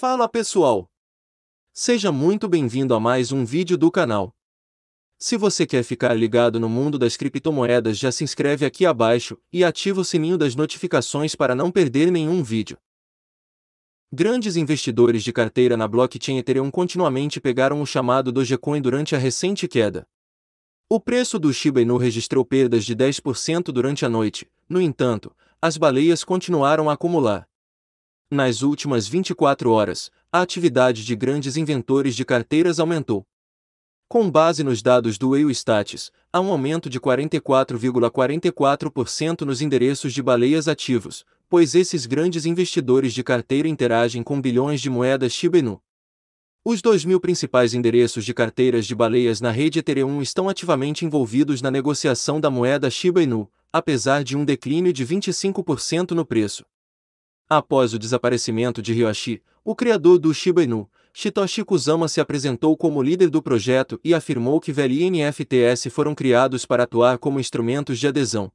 Fala pessoal! Seja muito bem-vindo a mais um vídeo do canal. Se você quer ficar ligado no mundo das criptomoedas já se inscreve aqui abaixo e ativa o sininho das notificações para não perder nenhum vídeo. Grandes investidores de carteira na blockchain Ethereum continuamente pegaram o chamado Dogecoin durante a recente queda. O preço do Shiba Inu registrou perdas de 10% durante a noite, no entanto, as baleias continuaram a acumular. Nas últimas 24 horas, a atividade de grandes inventores de carteiras aumentou. Com base nos dados do Eustats, há um aumento de 44,44% nos endereços de baleias ativos, pois esses grandes investidores de carteira interagem com bilhões de moedas Shiba Inu. Os dois mil principais endereços de carteiras de baleias na rede Ethereum estão ativamente envolvidos na negociação da moeda Shiba Inu, apesar de um declínio de 25% no preço. Após o desaparecimento de Ryoshi, o criador do Shiba Inu, Shitoshi Kusama se apresentou como líder do projeto e afirmou que VEL e NFTs foram criados para atuar como instrumentos de adesão.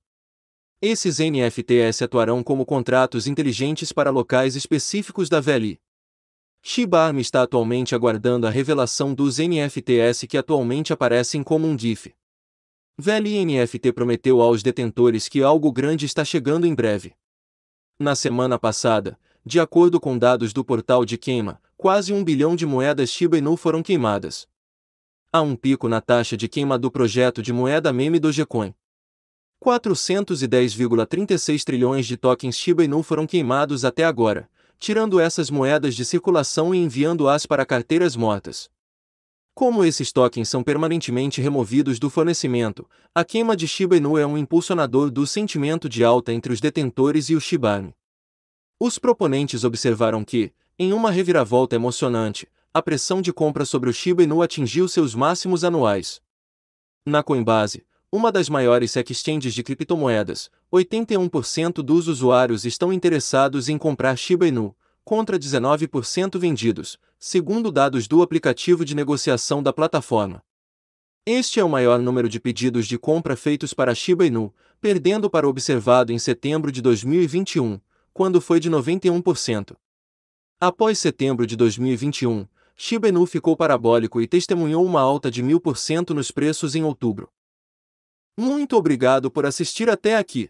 Esses NFTs atuarão como contratos inteligentes para locais específicos da VEL. Shiba Arm está atualmente aguardando a revelação dos NFTs que atualmente aparecem como um DIF. VEL NFT prometeu aos detentores que algo grande está chegando em breve. Na semana passada, de acordo com dados do portal de queima, quase um bilhão de moedas Shiba Inu foram queimadas. Há um pico na taxa de queima do projeto de moeda meme do Dogecoin. 410,36 trilhões de tokens Shiba Inu foram queimados até agora, tirando essas moedas de circulação e enviando-as para carteiras mortas. Como esses tokens são permanentemente removidos do fornecimento, a queima de Shiba Inu é um impulsionador do sentimento de alta entre os detentores e o Shiba Inu. Os proponentes observaram que, em uma reviravolta emocionante, a pressão de compra sobre o Shiba Inu atingiu seus máximos anuais. Na Coinbase, uma das maiores exchanges de criptomoedas, 81% dos usuários estão interessados em comprar Shiba Inu, contra 19% vendidos, segundo dados do aplicativo de negociação da plataforma. Este é o maior número de pedidos de compra feitos para Shiba Inu, perdendo para o observado em setembro de 2021, quando foi de 91%. Após setembro de 2021, Shiba Inu ficou parabólico e testemunhou uma alta de 1000% nos preços em outubro. Muito obrigado por assistir até aqui.